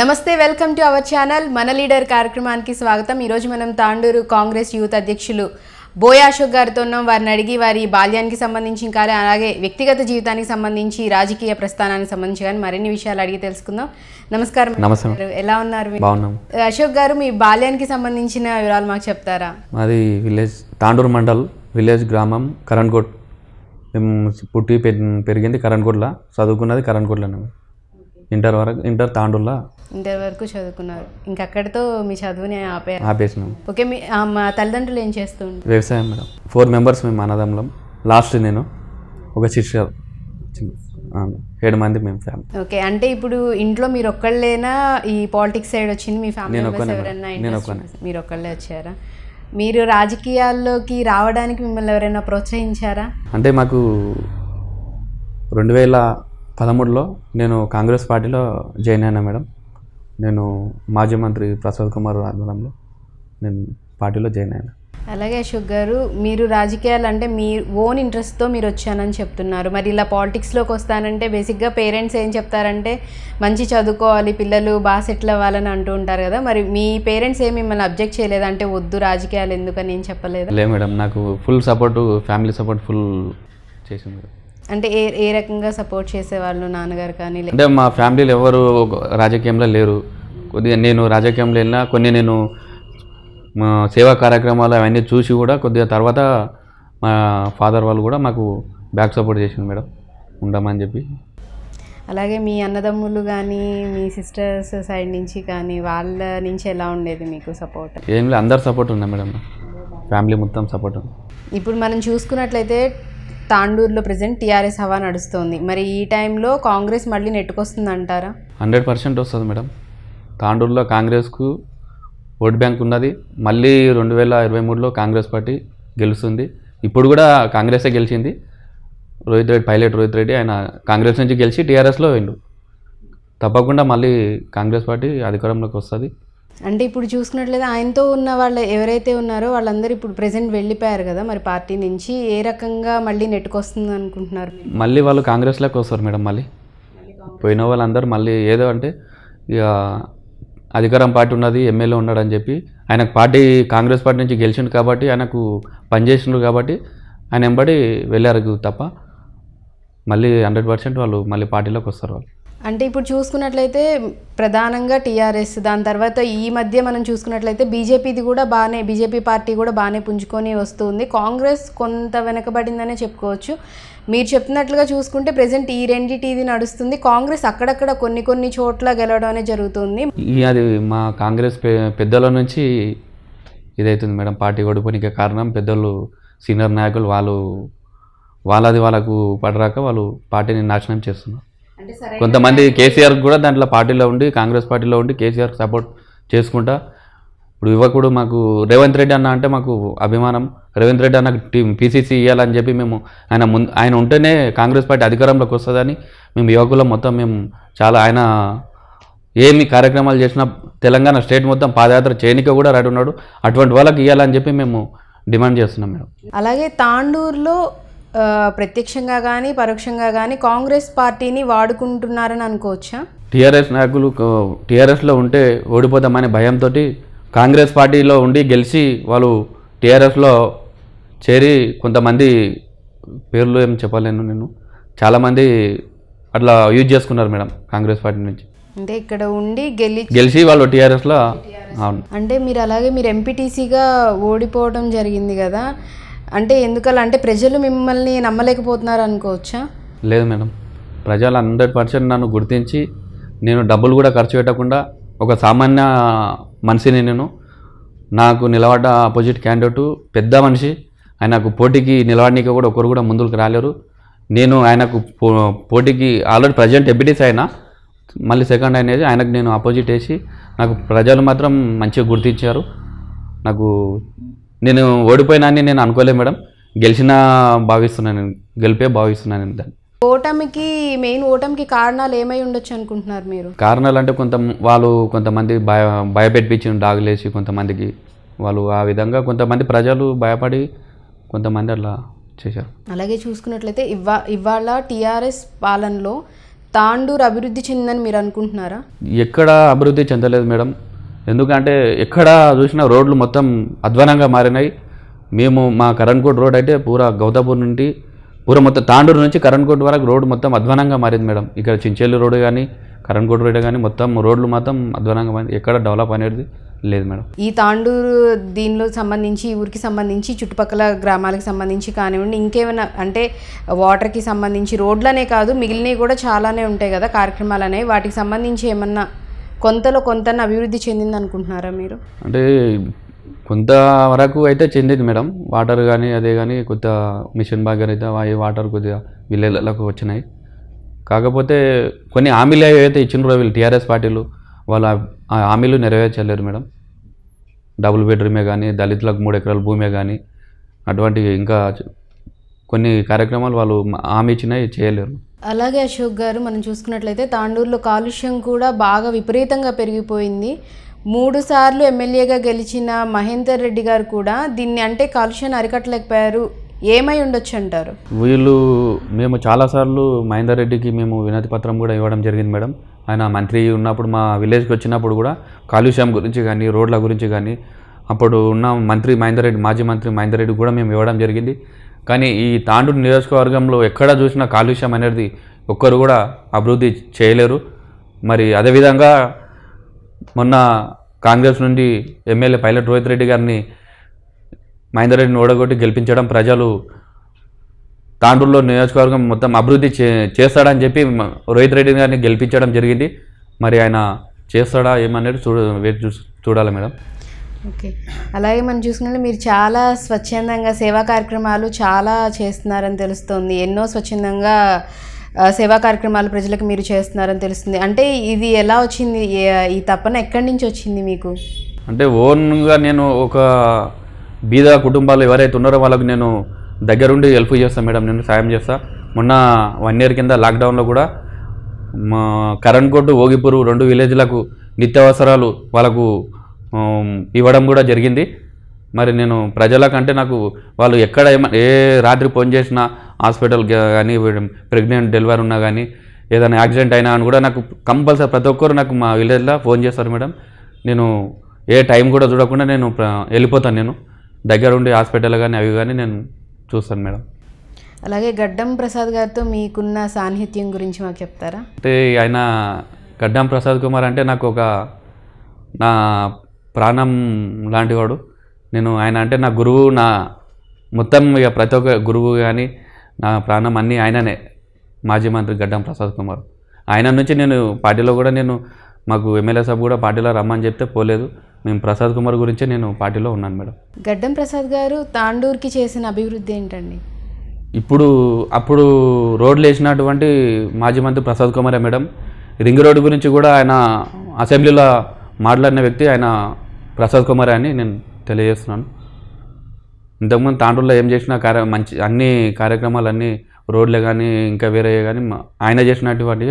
నమస్తే welcome to our channel మన leader కార్యక్రమానికి స్వాగతం ఈరోజు మనం తాండూరు కాంగ్రెస్ యూత్ అధ్యక్షులు బోయ్ అశోక్ గారితో ఉన్నాం వారిని అడిగి వారి బాల్యానికి సంబంధించి కానీ అలాగే వ్యక్తిగత జీవితానికి సంబంధించి రాజకీయ ప్రస్థానానికి సంబంధించి కానీ మరిన్ని విషయాలు అడిగి తెలుసుకుందాం నమస్కారం నమస్కారం ఎలా ఉన్నారు అశోక్ గారు మీ బాల్యానికి సంబంధించిన వివరాలు మాకు చెప్తారా మాది విలేజ్ తాండూరు మండల్ విలేజ్ గ్రామం కరణ్కోట్ మేము పుట్టి పెరిగింది కరణ్కోట్లో చదువుకున్నది కరణ్కోట్లోనే ఇంటర్ వరకు ఇంటర్ తాండూలా ఇంటర్ వరకు చదువుకున్నారు ఇంకా అక్కడితో మీ చదువుని ఆపే ఆపేసినాం ఓకే మీ మా తల్లిదండ్రులు ఏం చేస్తుంది వ్యవసాయం మేడం ఫోర్ మెంబర్స్ మేము అన్నదమ్ములం లాస్ట్ నేను ఒక సిస్టర్ ఏడు మంది మేము ఫ్యామిలీ ఓకే అంటే ఇప్పుడు ఇంట్లో మీరు ఒక్కళ్ళేనా ఈ పాలిటిక్స్ సైడ్ వచ్చింది మీ ఫ్యామిలీ ఎవరైనా మీరు ఒక్కళ్ళే వచ్చారా మీరు రాజకీయాల్లోకి రావడానికి మిమ్మల్ని ఎవరైనా ప్రోత్సహించారా అంటే మాకు రెండు వేల పదమూడులో నేను కాంగ్రెస్ పార్టీలో జాయిన్ అయినా మేడం నేను మాజీ మంత్రి ప్రసాద్ కుమార్ ఆధ్వర్యంలో నేను పార్టీలో జాయిన్ అయినా అలాగే అశోక్ గారు మీరు రాజకీయాలు అంటే మీ ఓన్ ఇంట్రెస్ట్తో మీరు వచ్చానని చెప్తున్నారు మరి ఇలా పాలిటిక్స్లోకి వస్తానంటే బేసిక్గా పేరెంట్స్ ఏం చెప్తారంటే మంచి చదువుకోవాలి పిల్లలు బాగా సెటిల్ అవ్వాలని అంటూ ఉంటారు కదా మరి మీ పేరెంట్స్ ఏమి మిమ్మల్ని అబ్జెక్ట్ చేయలేదు అంటే వద్దు రాజకీయాలు ఎందుకని ఏం చెప్పలేదు లేదు మేడం నాకు full support family support full చేసింది అంటే ఏ ఏ రకంగా సపోర్ట్ చేసేవాళ్ళు నాన్నగారు కానీ అంటే మా ఫ్యామిలీలో ఎవరు రాజకీయంలో లేరు కొద్దిగా నేను రాజకీయంలో వెళ్ళినా కొన్ని నేను సేవా కార్యక్రమాలు అవన్నీ చూసి కూడా కొద్దిగా తర్వాత మా ఫాదర్ వాళ్ళు కూడా మాకు బ్యాక్ సపోర్ట్ చేసింది మేడం ఉండమని చెప్పి అలాగే మీ అన్నదమ్ములు కానీ మీ సిస్టర్స్ సైడ్ నుంచి కానీ వాళ్ళ నుంచి ఎలా ఉండేది మీకు సపోర్ట్ ఏం లేదు అందరు సపోర్ట్ ఉన్నా మేడం ఫ్యామిలీ మొత్తం సపోర్ట్ ఇప్పుడు మనం చూసుకున్నట్లయితే తాండూరులో ప్రజెంట్ టీఆర్ఎస్ హవా నడుస్తోంది మరి ఈ టైంలో కాంగ్రెస్ మళ్ళీ నెట్టుకొస్తుంది అంటారా హండ్రెడ్ పర్సెంట్ వస్తుంది మేడం తాండూరులో కాంగ్రెస్కు ఓట్ బ్యాంక్ ఉన్నది మళ్ళీ రెండు వేల ఇరవై మూడులో కాంగ్రెస్ పార్టీ గెలుస్తుంది ఇప్పుడు కూడా కాంగ్రెసే గెలిచింది రోహిత్ రెడ్డి పైలట్ రోహిత్ రెడ్డి ఆయన కాంగ్రెస్ నుంచి గెలిచి టీఆర్ఎస్లో వెళ్ళు తప్పకుండా మళ్ళీ కాంగ్రెస్ పార్టీ అధికారంలోకి వస్తుంది అంటే ఇప్పుడు చూసుకున్నట్లయితే ఆయనతో ఉన్న వాళ్ళు ఎవరైతే ఉన్నారో వాళ్ళందరూ ఇప్పుడు ప్రెసెంట్ వెళ్ళిపోయారు కదా మరి పార్టీ నుంచి ఏ రకంగా మళ్ళీ నెట్టుకొస్తుంది అనుకుంటున్నారు మళ్ళీ వాళ్ళు కాంగ్రెస్లోకి వస్తారు మేడం మళ్ళీ పోయిన వాళ్ళందరూ మళ్ళీ ఏదో అంటే ఇక అధికారం పార్టీ ఉన్నది ఎమ్మెల్యే ఉన్నాడు అని చెప్పి ఆయనకు పార్టీ కాంగ్రెస్ పార్టీ నుంచి గెలిచిండు కాబట్టి ఆయనకు పనిచేసిండు కాబట్టి ఆయన వెంబడి వెళ్ళారు తప్ప మళ్ళీ హండ్రెడ్ పర్సెంట్ వాళ్ళు మళ్ళీ పార్టీలోకి వస్తారు వాళ్ళు అంటే ఇప్పుడు చూసుకున్నట్లయితే ప్రధానంగా టీఆర్ఎస్ దాని తర్వాత ఈ మధ్య మనం చూసుకున్నట్లయితే బీజేపీది కూడా బాగానే బీజేపీ పార్టీ కూడా బాగానే పుంజుకొని వస్తుంది కాంగ్రెస్ కొంత వెనకబడిందనే చెప్పుకోవచ్చు మీరు చెప్పినట్లుగా చూసుకుంటే ప్రజెంట్ ఈ రెండింటిది నడుస్తుంది కాంగ్రెస్ అక్కడక్కడ కొన్ని కొన్ని చోట్ల గెలవడం అనేది జరుగుతుంది అది మా కాంగ్రెస్ పెద్దల నుంచి ఇదైతుంది మేడం పార్టీ ఓడిపోయిన కారణం పెద్దలు సీనియర్ నాయకులు వాళ్ళు వాళ్ళది వాళ్ళకు పడరాక వాళ్ళు పార్టీని నాశనం చేస్తున్నారు కొంతమంది కేసీఆర్ కూడా దాంట్లో పార్టీలో ఉండి కాంగ్రెస్ పార్టీలో ఉండి కేసీఆర్ సపోర్ట్ చేసుకుంటా ఇప్పుడు యువకుడు మాకు రేవంత్ రెడ్డి అన్న అంటే మాకు అభిమానం రేవంత్ రెడ్డి అన్న టీం పీసీసీ ఇవ్వాలని చెప్పి మేము ఆయన ముందు ఆయన ఉంటేనే కాంగ్రెస్ పార్టీ అధికారంలోకి వస్తుందని మేము యువకులం మొత్తం మేము చాలా ఆయన ఏమి కార్యక్రమాలు చేసినా తెలంగాణ స్టేట్ మొత్తం పాదయాత్ర చేయనిక కూడా రాడున్నాడు ఉన్నాడు అటువంటి వాళ్ళకి ఇవ్వాలని చెప్పి మేము డిమాండ్ చేస్తున్నాం మేడం అలాగే తాండూరులో ప్రత్యక్షంగా కానీ పరోక్షంగా కానీ కాంగ్రెస్ పార్టీని వాడుకుంటున్నారని అనుకోవచ్చా టీఆర్ఎస్ నాయకులు టీఆర్ఎస్లో ఉంటే ఓడిపోతామనే భయంతో కాంగ్రెస్ పార్టీలో ఉండి గెలిచి వాళ్ళు టీఆర్ఎస్లో చేరి కొంతమంది పేర్లు ఏం చెప్పలేను నేను చాలామంది అట్లా యూజ్ చేసుకున్నారు మేడం కాంగ్రెస్ పార్టీ నుంచి అంటే ఇక్కడ ఉండి గెలిచి గెలిచి వాళ్ళు టీఆర్ఎస్లో అవును అంటే మీరు అలాగే మీరు ఎంపీటీసీగా ఓడిపోవడం జరిగింది కదా అంటే ఎందుకలా అంటే ప్రజలు మిమ్మల్ని నమ్మలేకపోతున్నారు అనుకోవచ్చా లేదు మేడం ప్రజలు హండ్రెడ్ పర్సెంట్ నన్ను గుర్తించి నేను డబ్బులు కూడా ఖర్చు పెట్టకుండా ఒక సామాన్య మనిషిని నేను నాకు నిలబడ్డ ఆపోజిట్ క్యాండిడేట్ పెద్ద మనిషి ఆయనకు పోటీకి నిలబడినీకి కూడా ఒకరు కూడా ముందుకు రాలేరు నేను ఆయనకు పోటీకి ఆల్రెడీ ప్రజెంట్ ఎంపీటీస్ అయినా మళ్ళీ సెకండ్ అనేది ఆయనకు నేను ఆపోజిట్ వేసి నాకు ప్రజలు మాత్రం మంచిగా గుర్తించారు నాకు నేను ఓడిపోయినా అని నేను అనుకోలేదు మేడం గెలిచినా భావిస్తున్నాను నేను గెలిపే భావిస్తున్నాను దాన్ని ఓటమికి మెయిన్ ఓటమికి కారణాలు ఏమై ఉండొచ్చు అనుకుంటున్నారు మీరు కారణాలు అంటే కొంత వాళ్ళు కొంతమంది భయ భయపెట్టించిన డాగులేసి కొంతమందికి వాళ్ళు ఆ విధంగా కొంతమంది ప్రజలు భయపడి కొంతమంది అట్లా చేశారు అలాగే చూసుకున్నట్లయితే ఇవా ఇవాళ టీఆర్ఎస్ పాలనలో తాండూరు అభివృద్ధి చెందని మీరు అనుకుంటున్నారా ఎక్కడ అభివృద్ధి చెందలేదు మేడం ఎందుకంటే ఎక్కడ చూసినా రోడ్లు మొత్తం అధ్వానంగా మారినాయి మేము మా కరణ్కోట్ రోడ్ అయితే పూరా గౌతాపూర్ నుండి పూర మొత్తం తాండూరు నుంచి కరణ్కోట్ వరకు రోడ్డు మొత్తం అధ్వానంగా మారింది మేడం ఇక్కడ చించేళ్ళు రోడ్డు కానీ కరణ్కోట్ రోడ్డు కానీ మొత్తం రోడ్లు మాత్రం అధ్వానంగా మారింది ఎక్కడ డెవలప్ అనేది లేదు మేడం ఈ తాండూరు దీనిలో సంబంధించి ఊరికి సంబంధించి చుట్టుపక్కల గ్రామాలకు సంబంధించి కానివ్వండి ఇంకేమైనా అంటే వాటర్కి సంబంధించి రోడ్లనే కాదు మిగిలినవి కూడా చాలానే ఉంటాయి కదా కార్యక్రమాలు అనేవి వాటికి సంబంధించి ఏమన్నా కొంతలో కొంత అభివృద్ధి చెందింది అనుకుంటున్నారా మీరు అంటే కొంత వరకు అయితే చెందింది మేడం వాటర్ కానీ అదే కానీ కొంత మిషన్ బాగా అయితే అవి వాటర్ కొద్దిగా విలేజ్లకు వచ్చినాయి కాకపోతే కొన్ని హామీలు అయితే ఇచ్చినారో వీళ్ళు టీఆర్ఎస్ పార్టీలు వాళ్ళ ఆ హామీలు నెరవేర్చలేరు మేడం డబుల్ బెడ్రూమే కానీ దళితులకు మూడు ఎకరాల భూమే కానీ అటువంటి ఇంకా కొన్ని కార్యక్రమాలు వాళ్ళు హామీ ఇచ్చినవి చేయలేరు అలాగే అశోక్ గారు మనం చూసుకున్నట్లయితే తాండూరులో కాలుష్యం కూడా బాగా విపరీతంగా పెరిగిపోయింది మూడు సార్లు ఎమ్మెల్యేగా గెలిచిన మహేందర్ రెడ్డి గారు కూడా దీన్ని అంటే కాలుష్యాన్ని అరికట్టలేకపోయారు ఏమై ఉండొచ్చు అంటారు వీళ్ళు మేము చాలాసార్లు మహేందర్ రెడ్డికి మేము వినతి పత్రం కూడా ఇవ్వడం జరిగింది మేడం ఆయన మంత్రి ఉన్నప్పుడు మా విలేజ్కి వచ్చినప్పుడు కూడా కాలుష్యం గురించి కానీ రోడ్ల గురించి కానీ అప్పుడు ఉన్న మంత్రి మహేందర్ రెడ్డి మాజీ మంత్రి మహేందర్ రెడ్డి కూడా మేము ఇవ్వడం జరిగింది కానీ ఈ తాండూరు నియోజకవర్గంలో ఎక్కడ చూసినా కాలుష్యం అనేది ఒక్కరు కూడా అభివృద్ధి చేయలేరు మరి అదేవిధంగా మొన్న కాంగ్రెస్ నుండి ఎమ్మెల్యే పైలట్ రోహిత్ రెడ్డి గారిని మహేందర్ రెడ్డిని ఓడగొట్టి గెలిపించడం ప్రజలు తాండూరులో నియోజకవర్గం మొత్తం అభివృద్ధి చేస్తాడని చెప్పి రోహిత్ రెడ్డి గారిని గెలిపించడం జరిగింది మరి ఆయన చేస్తాడా ఏమనేది చూడ చూడాలి మేడం ఓకే అలాగే మనం చూసుకుంటే మీరు చాలా స్వచ్ఛందంగా సేవా కార్యక్రమాలు చాలా చేస్తున్నారని తెలుస్తుంది ఎన్నో స్వచ్ఛందంగా సేవా కార్యక్రమాలు ప్రజలకు మీరు చేస్తున్నారని తెలుస్తుంది అంటే ఇది ఎలా వచ్చింది ఈ తప్పన ఎక్కడి నుంచి వచ్చింది మీకు అంటే ఓన్గా నేను ఒక బీద కుటుంబాలు ఎవరైతే ఉన్నారో వాళ్ళకు నేను దగ్గరుండి హెల్ప్ చేస్తాను మేడం నేను సాయం చేస్తా మొన్న వన్ ఇయర్ కింద లాక్డౌన్లో కూడా మా కరణ్ కోట్ ఓగిపూరు రెండు విలేజ్లకు నిత్యావసరాలు వాళ్ళకు ఇవ్వడం కూడా జరిగింది మరి నేను ప్రజలకంటే నాకు వాళ్ళు ఎక్కడ ఏ రాత్రి ఫోన్ చేసినా హాస్పిటల్ కానీ ప్రెగ్నెంట్ డెలివరీ ఉన్నా కానీ ఏదైనా యాక్సిడెంట్ అయినా అని కూడా నాకు కంపల్సరీ ప్రతి ఒక్కరు నాకు మా విలేజ్లో ఫోన్ చేస్తారు మేడం నేను ఏ టైం కూడా చూడకుండా నేను వెళ్ళిపోతాను నేను దగ్గర ఉండి హాస్పిటల్ కానీ అవి కానీ నేను చూస్తాను మేడం అలాగే గడ్డం ప్రసాద్ గారితో మీకున్న సాన్నిహిత్యం గురించి మాకు చెప్తారా అంటే ఆయన గడ్డం ప్రసాద్ కుమార్ అంటే నాకు ఒక నా ప్రాణం లాంటివాడు నేను ఆయన అంటే నా గురువు నా మొత్తం ఇక ప్రతి ఒక్క గురువు కానీ నా ప్రాణం అన్నీ ఆయననే మాజీ మంత్రి గడ్డం ప్రసాద్ కుమార్ ఆయన నుంచి నేను పార్టీలో కూడా నేను మాకు ఎమ్మెల్యే సభ కూడా పార్టీలో రమ్మని చెప్తే పోలేదు మేము ప్రసాద్ కుమార్ గురించే నేను పార్టీలో ఉన్నాను మేడం గడ్డం ప్రసాద్ గారు తాండూర్కి చేసిన అభివృద్ధి ఏంటండి ఇప్పుడు అప్పుడు రోడ్లు వేసినటువంటి మాజీ మంత్రి ప్రసాద్ కుమారే మేడం రింగ్ రోడ్డు గురించి కూడా ఆయన అసెంబ్లీలో మాట్లాడిన వ్యక్తి ఆయన ప్రసాద్ కుమార్ అని నేను తెలియజేస్తున్నాను ఇంతకుముందు తాండూరులో ఏం చేసినా కార్య మంచి అన్ని కార్యక్రమాలు అన్నీ రోడ్లే కానీ ఇంకా వేరే కానీ ఆయన చేసినటువంటి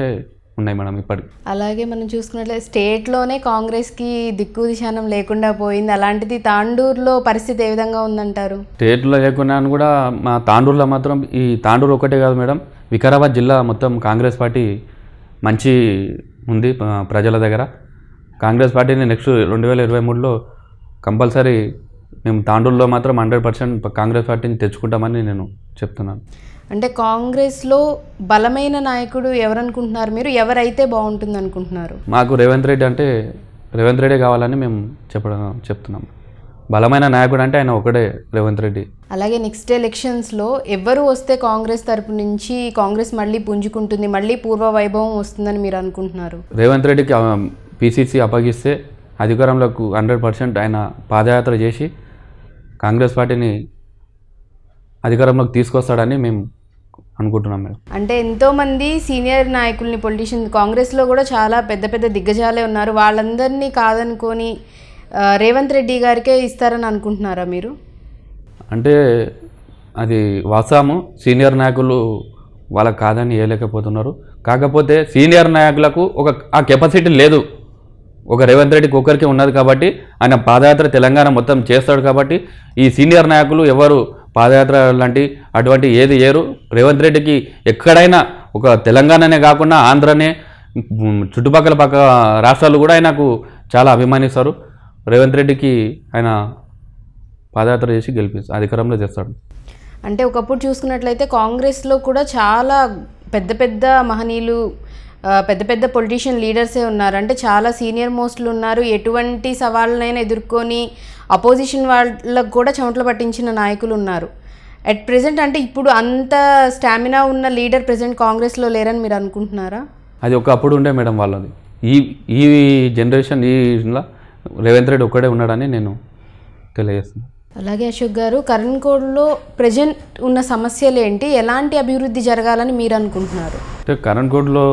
ఉన్నాయి మేడం ఇప్పటికి అలాగే మనం చూసుకున్నట్లయితే స్టేట్లోనే కాంగ్రెస్కి దిక్కు దిశానం లేకుండా పోయింది అలాంటిది తాండూరులో పరిస్థితి ఏ విధంగా ఉందంటారు స్టేట్లో లేకుండా కూడా మా తాండూరులో మాత్రం ఈ తాండూరు ఒకటే కాదు మేడం వికారాబాద్ జిల్లా మొత్తం కాంగ్రెస్ పార్టీ మంచి ఉంది ప్రజల దగ్గర కాంగ్రెస్ పార్టీని నెక్స్ట్ రెండు వేల ఇరవై మూడులో కంపల్సరీ మేము తాండూల్లో మాత్రం హండ్రెడ్ పర్సెంట్ కాంగ్రెస్ పార్టీని తెచ్చుకుంటామని నేను చెప్తున్నాను అంటే కాంగ్రెస్లో బలమైన నాయకుడు ఎవరనుకుంటున్నారు మీరు ఎవరైతే బాగుంటుంది అనుకుంటున్నారు మాకు రేవంత్ రెడ్డి అంటే రేవంత్ రెడ్డి కావాలని మేము చెప్పడం చెప్తున్నాం బలమైన నాయకుడు అంటే ఆయన ఒకడే రేవంత్ రెడ్డి అలాగే నెక్స్ట్ ఎలక్షన్స్లో ఎవరు వస్తే కాంగ్రెస్ తరపు నుంచి కాంగ్రెస్ మళ్ళీ పుంజుకుంటుంది మళ్ళీ పూర్వ వైభవం వస్తుందని మీరు అనుకుంటున్నారు రేవంత్ రెడ్డికి పీసీసీ అప్పగిస్తే అధికారంలోకి హండ్రెడ్ పర్సెంట్ ఆయన పాదయాత్ర చేసి కాంగ్రెస్ పార్టీని అధికారంలోకి తీసుకొస్తాడని మేము అనుకుంటున్నాం మేడం అంటే ఎంతోమంది సీనియర్ నాయకుల్ని పొలిటీషియన్ కాంగ్రెస్లో కూడా చాలా పెద్ద పెద్ద దిగ్గజాలే ఉన్నారు వాళ్ళందరినీ కాదనుకొని రేవంత్ రెడ్డి గారికే ఇస్తారని అనుకుంటున్నారా మీరు అంటే అది వాసాము సీనియర్ నాయకులు వాళ్ళకి కాదని వేయలేకపోతున్నారు కాకపోతే సీనియర్ నాయకులకు ఒక ఆ కెపాసిటీ లేదు ఒక రేవంత్ రెడ్డికి ఒకరికి ఉన్నది కాబట్టి ఆయన పాదయాత్ర తెలంగాణ మొత్తం చేస్తాడు కాబట్టి ఈ సీనియర్ నాయకులు ఎవరు పాదయాత్ర లాంటి అటువంటి ఏది ఏరు రేవంత్ రెడ్డికి ఎక్కడైనా ఒక తెలంగాణనే కాకుండా ఆంధ్రనే చుట్టుపక్కల పక్క రాష్ట్రాలు కూడా ఆయనకు చాలా అభిమానిస్తారు రేవంత్ రెడ్డికి ఆయన పాదయాత్ర చేసి గెలిపిస్తారు అధికారంలో చేస్తాడు అంటే ఒకప్పుడు చూసుకున్నట్లయితే కాంగ్రెస్లో కూడా చాలా పెద్ద పెద్ద మహనీయులు పెద్ద పెద్ద పొలిటీషియన్ లీడర్సే ఉన్నారు అంటే చాలా సీనియర్ మోస్ట్లు ఉన్నారు ఎటువంటి సవాళ్ళనైనా ఎదుర్కొని అపోజిషన్ వాళ్ళకు కూడా చెమటలు పట్టించిన నాయకులు ఉన్నారు అట్ ప్రజెంట్ అంటే ఇప్పుడు అంత స్టామినా ఉన్న లీడర్ ప్రజెంట్ కాంగ్రెస్లో లేరని మీరు అనుకుంటున్నారా అది ఒకప్పుడు ఉండే మేడం వాళ్ళది ఈ ఈ జనరేషన్ ఈ రేవంత్ రెడ్డి ఒక్కడే ఉన్నాడని నేను తెలియజేస్తున్నాను అలాగే అశోక్ గారు కరణ్ కోడ్లో ప్రజెంట్ ఉన్న సమస్యలు ఏంటి ఎలాంటి అభివృద్ధి జరగాలని మీరు అనుకుంటున్నారు అంటే కరణ్ కోడ్లో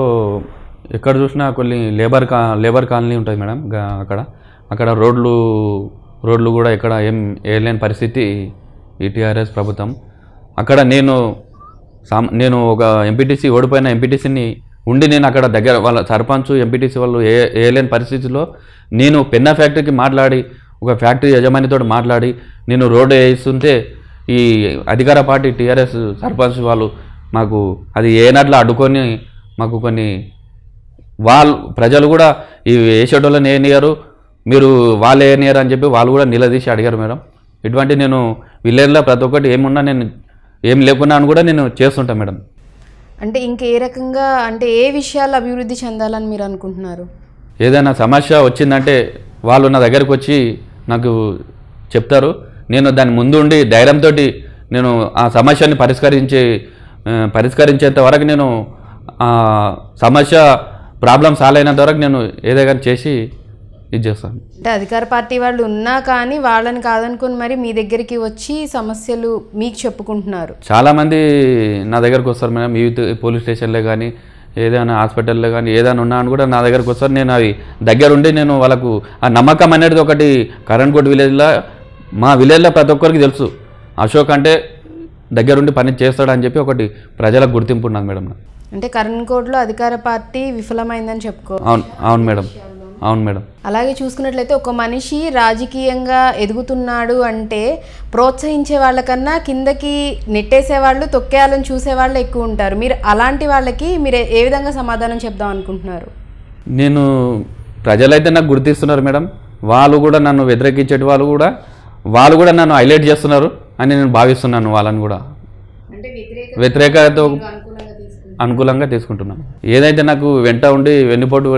ఎక్కడ చూసినా కొన్ని లేబర్ కా లేబర్ కాలనీ ఉంటుంది మేడం అక్కడ అక్కడ రోడ్లు రోడ్లు కూడా ఇక్కడ ఏం ఏలేని పరిస్థితి ఈటీఆర్ఎస్ ప్రభుత్వం అక్కడ నేను నేను ఒక ఎంపీటీసీ ఓడిపోయిన ఎంపీటీసీని ఉండి నేను అక్కడ దగ్గర వాళ్ళ సర్పంచ్ ఎంపీటీసీ వాళ్ళు ఏ ఏలేని పరిస్థితిలో నేను పెన్న ఫ్యాక్టరీకి మాట్లాడి ఒక ఫ్యాక్టరీ యజమానితో మాట్లాడి నేను రోడ్డు వేస్తుంటే ఈ అధికార పార్టీ టీఆర్ఎస్ సర్పంచ్ వాళ్ళు మాకు అది ఏనాట్లో అడ్డుకొని మాకు కొన్ని వాళ్ళు ప్రజలు కూడా ఈ వేసేటోళ్ళని ఏనియరు మీరు వాళ్ళు ఏనియరు అని చెప్పి వాళ్ళు కూడా నిలదీసి అడిగారు మేడం ఇటువంటి నేను విలేజ్లో ప్రతి ఒక్కటి ఏమున్నా నేను ఏం లేకున్నా అని కూడా నేను చేస్తుంటాను మేడం అంటే ఇంకే రకంగా అంటే ఏ విషయాలు అభివృద్ధి చెందాలని మీరు అనుకుంటున్నారు ఏదైనా సమస్య వచ్చిందంటే వాళ్ళు నా దగ్గరకు వచ్చి నాకు చెప్తారు నేను దాని ముందు ఉండి ధైర్యంతో నేను ఆ సమస్యని పరిష్కరించే పరిష్కరించేంత వరకు నేను ఆ సమస్య ప్రాబ్లం సాల్వ్ అయినంత వరకు నేను ఏదైనా చేసి ఇది చేస్తాను అంటే అధికార పార్టీ వాళ్ళు ఉన్నా కానీ వాళ్ళని కాదనుకుని మరి మీ దగ్గరికి వచ్చి సమస్యలు మీకు చెప్పుకుంటున్నారు చాలామంది నా దగ్గరకు వస్తారు మేడం ఈ పోలీస్ స్టేషన్లో కానీ ఏదైనా హాస్పిటల్లో కానీ ఏదైనా ఉన్నా అని కూడా నా దగ్గరకు వస్తారు నేను అవి దగ్గరుండి నేను వాళ్ళకు ఆ నమ్మకం అనేది ఒకటి కరణ్కోట్ విలేజ్లో మా విలేజ్లో ప్రతి ఒక్కరికి తెలుసు అశోక్ అంటే దగ్గరుండి పని చేస్తాడని చెప్పి ఒకటి ప్రజలకు గుర్తింపు ఉన్నాను మేడం అంటే కరణ్కోట్లో అధికార పార్టీ విఫలమైందని చెప్పుకో అవును అవును మేడం అవును మేడం అలాగే చూసుకున్నట్లయితే ఒక మనిషి రాజకీయంగా ఎదుగుతున్నాడు అంటే ప్రోత్సహించే వాళ్ళకన్నా కిందకి నెట్టేసే వాళ్ళు తొక్కేయాలని చూసే వాళ్ళు ఎక్కువ ఉంటారు మీరు అలాంటి వాళ్ళకి మీరు ఏ విధంగా సమాధానం చెప్దాం అనుకుంటున్నారు నేను ప్రజలైతే నాకు గుర్తిస్తున్నారు మేడం వాళ్ళు కూడా నన్ను వ్యతిరేకించేటి వాళ్ళు కూడా వాళ్ళు కూడా నన్ను హైలైట్ చేస్తున్నారు అని నేను భావిస్తున్నాను వాళ్ళని కూడా వ్యతిరేకతో అనుకూలంగా తీసుకుంటున్నాను ఏదైతే నాకు వెంట ఉండి వెన్నుపోటు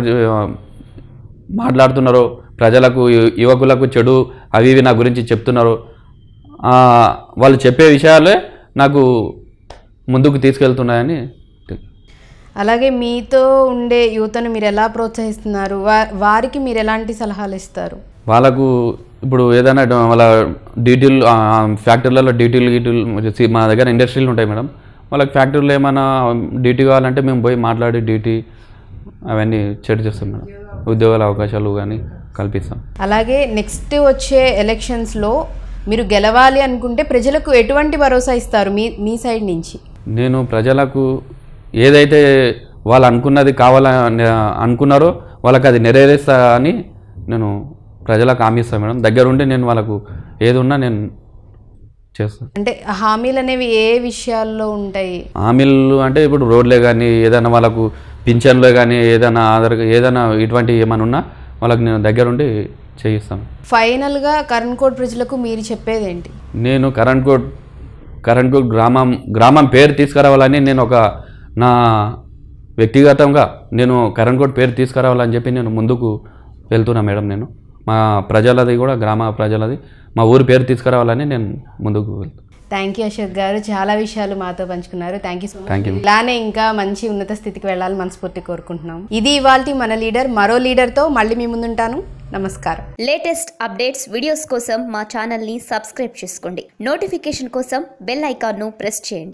మాట్లాడుతున్నారో ప్రజలకు యువకులకు చెడు అవి ఇవి నా గురించి చెప్తున్నారో వాళ్ళు చెప్పే విషయాలే నాకు ముందుకు తీసుకెళ్తున్నాయని అలాగే మీతో ఉండే యువతను మీరు ఎలా ప్రోత్సహిస్తున్నారు వారికి మీరు ఎలాంటి సలహాలు ఇస్తారు వాళ్ళకు ఇప్పుడు ఏదైనా వాళ్ళ డీటెయిల్ ఫ్యాక్టరీలలో డీటెయిల్ గీటెయిల్ మా దగ్గర ఇండస్ట్రీలు ఉంటాయి మేడం వాళ్ళకి ఫ్యాక్టరీలో ఏమైనా డ్యూటీ కావాలంటే మేము పోయి మాట్లాడి డ్యూటీ అవన్నీ చెడు చేస్తాం మేడం ఉద్యోగాల అవకాశాలు కానీ కల్పిస్తాం అలాగే నెక్స్ట్ వచ్చే ఎలక్షన్స్లో మీరు గెలవాలి అనుకుంటే ప్రజలకు ఎటువంటి భరోసా ఇస్తారు మీ మీ సైడ్ నుంచి నేను ప్రజలకు ఏదైతే వాళ్ళు అనుకున్నది కావాలని అనుకున్నారో వాళ్ళకి అది నెరవేరుస్తా అని నేను ప్రజలకు హామీ ఇస్తాను మేడం దగ్గరుండి నేను వాళ్ళకు ఏదున్నా నేను చేస్తాం అంటే హామీలు అనేవి ఏ విషయాల్లో ఉంటాయి హామీలు అంటే ఇప్పుడు రోడ్లే కానీ ఏదైనా వాళ్ళకు పింఛన్లే కానీ ఏదైనా ఆధార్ ఏదైనా ఇటువంటి ఏమైనా ఉన్నా వాళ్ళకి నేను దగ్గరుండి చేయిస్తాను ఫైనల్గా కరణ్ కోట్ ప్రజలకు మీరు చెప్పేది ఏంటి నేను కరణ్ కోట్ కరణ్ కోట్ గ్రామం గ్రామం పేరు తీసుకురావాలని నేను ఒక నా వ్యక్తిగతంగా నేను కరణ్ కోట్ పేరు తీసుకురావాలని చెప్పి నేను ముందుకు వెళ్తున్నా మేడం నేను మా ప్రజలది కూడా గ్రామ ప్రజలది మా ఊరి పేరు తీసుకురావాలని నేను ముందుకు థ్యాంక్ యూ అశోక్ గారు చాలా విషయాలు మాతో పంచుకున్నారు థ్యాంక్ యూ సో మచ్ ఇలానే ఇంకా మంచి ఉన్నత స్థితికి వెళ్ళాలని మనస్ఫూర్తి కోరుకుంటున్నాం ఇది ఇవాళ మన లీడర్ మరో లీడర్తో మళ్ళీ మీ ముందుంటాను నమస్కారం లేటెస్ట్ అప్డేట్స్ వీడియోస్ కోసం మా ఛానల్ని సబ్స్క్రైబ్ చేసుకోండి నోటిఫికేషన్ కోసం బెల్ ఐకాన్ను ప్రెస్ చేయండి